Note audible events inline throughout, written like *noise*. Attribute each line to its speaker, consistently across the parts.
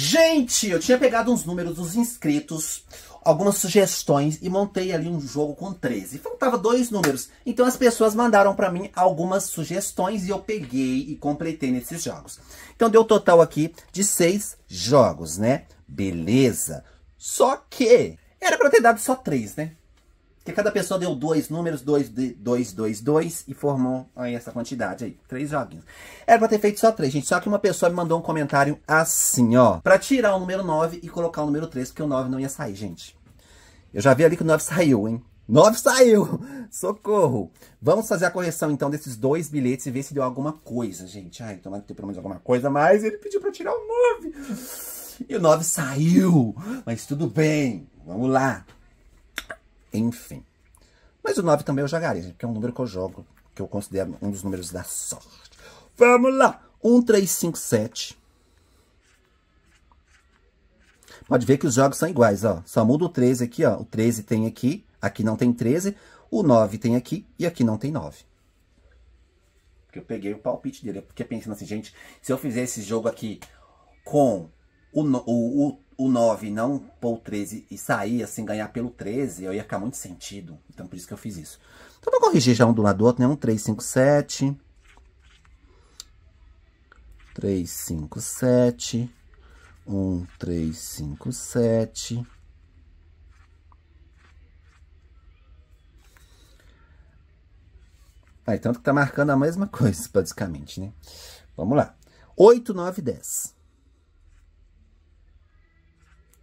Speaker 1: Gente, eu tinha pegado uns números dos inscritos, algumas sugestões e montei ali um jogo com 13. Faltava dois números, então as pessoas mandaram para mim algumas sugestões e eu peguei e completei nesses jogos. Então deu total aqui de seis jogos, né? Beleza. Só que era para ter dado só três, né? Porque cada pessoa deu dois números, dois, dois dois dois e formou aí essa quantidade aí. Três joguinhos. Era pra ter feito só três, gente. Só que uma pessoa me mandou um comentário assim, ó. Pra tirar o número 9 e colocar o número 3, porque o 9 não ia sair, gente. Eu já vi ali que o 9 saiu, hein? 9 saiu! *laughs* Socorro! Vamos fazer a correção, então, desses dois bilhetes e ver se deu alguma coisa, gente. Ai, tomara que deu pelo menos alguma coisa, mas ele pediu pra tirar o 9. E o 9 saiu! Mas tudo bem, vamos lá. Enfim. Mas o 9 também eu jogaria, porque é um número que eu jogo, que eu considero um dos números da sorte. Vamos lá! 1, 3, 5, 7. Pode ver que os jogos são iguais, ó. Só muda o 13 aqui, ó. O 13 tem aqui, aqui não tem 13. O 9 tem aqui e aqui não tem 9. Porque eu peguei o palpite dele. Porque pensando assim, gente, se eu fizer esse jogo aqui com o, o, o o 9 não pôr o 13 e sair, assim, ganhar pelo 13, eu ia ficar muito sentido. Então, por isso que eu fiz isso. Então, vou corrigir já um do lado do outro, né? Um 3, 5, 7. 3, 5, 7. 1, 3, 5, 7. Aí, tanto que tá marcando a mesma *laughs* coisa, basicamente, né? Vamos lá. 8, 9, 10.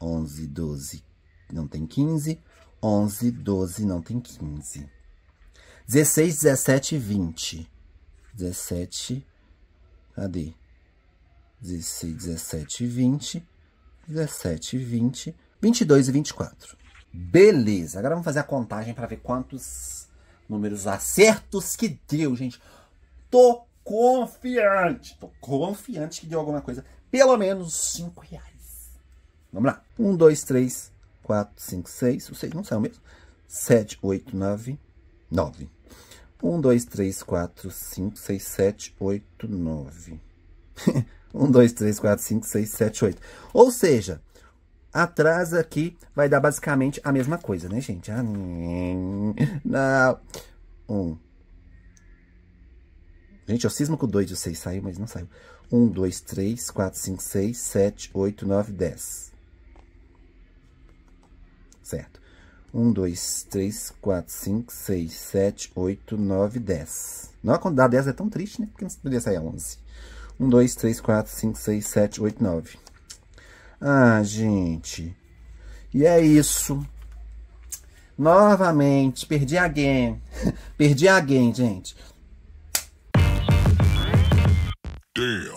Speaker 1: 11, 12, não tem 15. 11, 12, não tem 15. 16, 17 20. 17, cadê? 16, 17 20. 17, 20. 22 e 24. Beleza, agora vamos fazer a contagem para ver quantos números acertos que deu, gente. Tô confiante, tô confiante que deu alguma coisa. Pelo menos 5 reais. Vamos lá. 1, 2, 3, 4, 5, 6. O 6 não saiu mesmo. 7, 8, 9, 9. 1, 2, 3, 4, 5, 6, 7, 8, 9. 1, 2, 3, 4, 5, 6, 7, 8. Ou seja, atrás aqui vai dar basicamente a mesma coisa, né, gente? Ah, *laughs* não. 1. Gente, eu cismo com o 2 o 6 saiu, mas não saiu. 1, 2, 3, 4, 5, 6, 7, 8, 9, 10 certo? 1, 2, 3, 4, 5, 6, 7, 8, 9, 10. Não, a quando dá 10 é tão triste, né? Porque não poderia sair a 11. 1, 2, 3, 4, 5, 6, 7, 8, 9. Ah, gente. E é isso. Novamente, perdi a game. *laughs* perdi a game, gente. Damn.